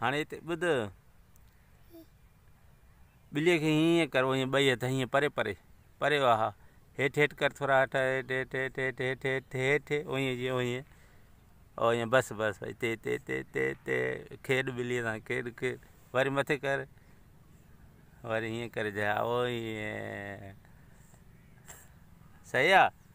हाँ हिते ॿुध ॿिलीअ खे हीअं करो हथ हीअं परे परे परे वाह हा हेठि कर थोड़ा हठ हेठि हेठि हेठि हेठि हेठि हेठि हेठि उईं जीअं उईं ओ ईअं बसि बसि हिते हिते हिते हिते हिते खेॾ ॿिलीअ वरी मथे कर वरी हीअं कर जा सही आहे